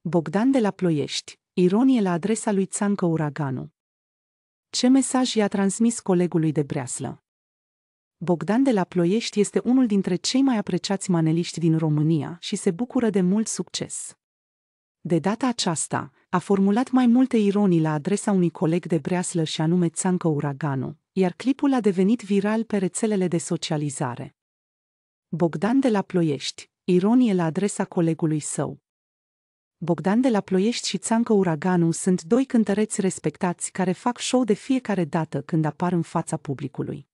Bogdan de la Ploiești, ironie la adresa lui Țancă Uraganu. Ce mesaj i-a transmis colegului de breaslă? Bogdan de la Ploiești este unul dintre cei mai apreciați maneliști din România și se bucură de mult succes. De data aceasta, a formulat mai multe ironii la adresa unui coleg de breaslă și anume Țancă Uraganu, iar clipul a devenit viral pe rețelele de socializare. Bogdan de la Ploiești, ironie la adresa colegului său. Bogdan de la Ploiești și Țancă Uraganu sunt doi cântăreți respectați care fac show de fiecare dată când apar în fața publicului.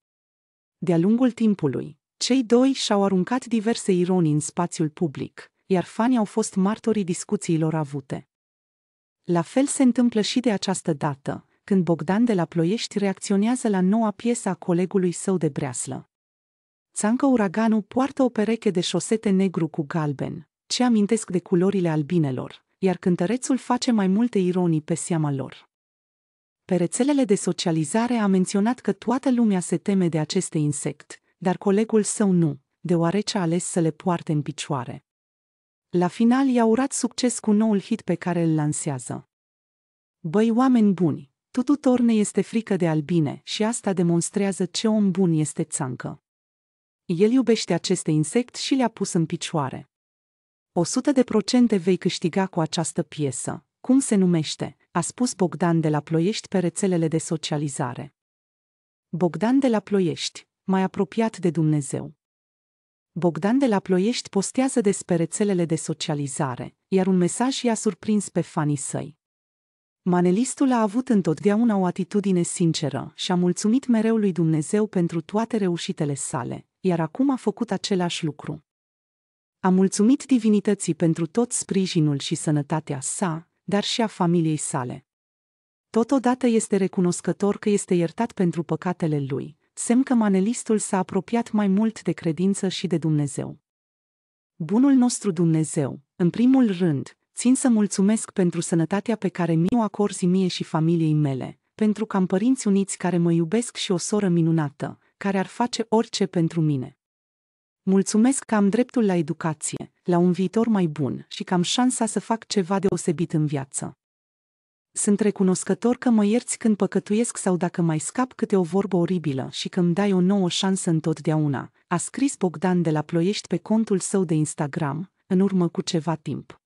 De-a lungul timpului, cei doi și-au aruncat diverse ironii în spațiul public, iar fanii au fost martorii discuțiilor avute. La fel se întâmplă și de această dată, când Bogdan de la Ploiești reacționează la noua piesă a colegului său de breaslă. Țancă Uraganu poartă o pereche de șosete negru cu galben, ce amintesc de culorile albinelor, iar cântărețul face mai multe ironii pe seama lor. Pe rețelele de socializare a menționat că toată lumea se teme de aceste insect, dar colegul său nu, deoarece a ales să le poarte în picioare. La final i-a urat succes cu noul hit pe care îl lansează. Băi oameni buni, tututor ne este frică de albine și asta demonstrează ce om bun este țancă. El iubește aceste insect și le-a pus în picioare. 100% vei câștiga cu această piesă. Cum se numește? a spus Bogdan de la Ploiești pe rețelele de socializare. Bogdan de la Ploiești, mai apropiat de Dumnezeu. Bogdan de la Ploiești postează despre rețelele de socializare, iar un mesaj i-a surprins pe fanii săi. Manelistul a avut întotdeauna o atitudine sinceră și a mulțumit mereu lui Dumnezeu pentru toate reușitele sale, iar acum a făcut același lucru. A mulțumit divinității pentru tot sprijinul și sănătatea sa, dar și a familiei sale. Totodată este recunoscător că este iertat pentru păcatele lui, semn că manelistul s-a apropiat mai mult de credință și de Dumnezeu. Bunul nostru Dumnezeu, în primul rând, țin să mulțumesc pentru sănătatea pe care mi-o acorzi mie și familiei mele, pentru că am părinți uniți care mă iubesc și o soră minunată, care ar face orice pentru mine. Mulțumesc că am dreptul la educație, la un viitor mai bun și că am șansa să fac ceva deosebit în viață. Sunt recunoscător că mă ierți când păcătuiesc sau dacă mai scap câte o vorbă oribilă și că îmi dai o nouă șansă întotdeauna, a scris Bogdan de la Ploiești pe contul său de Instagram, în urmă cu ceva timp.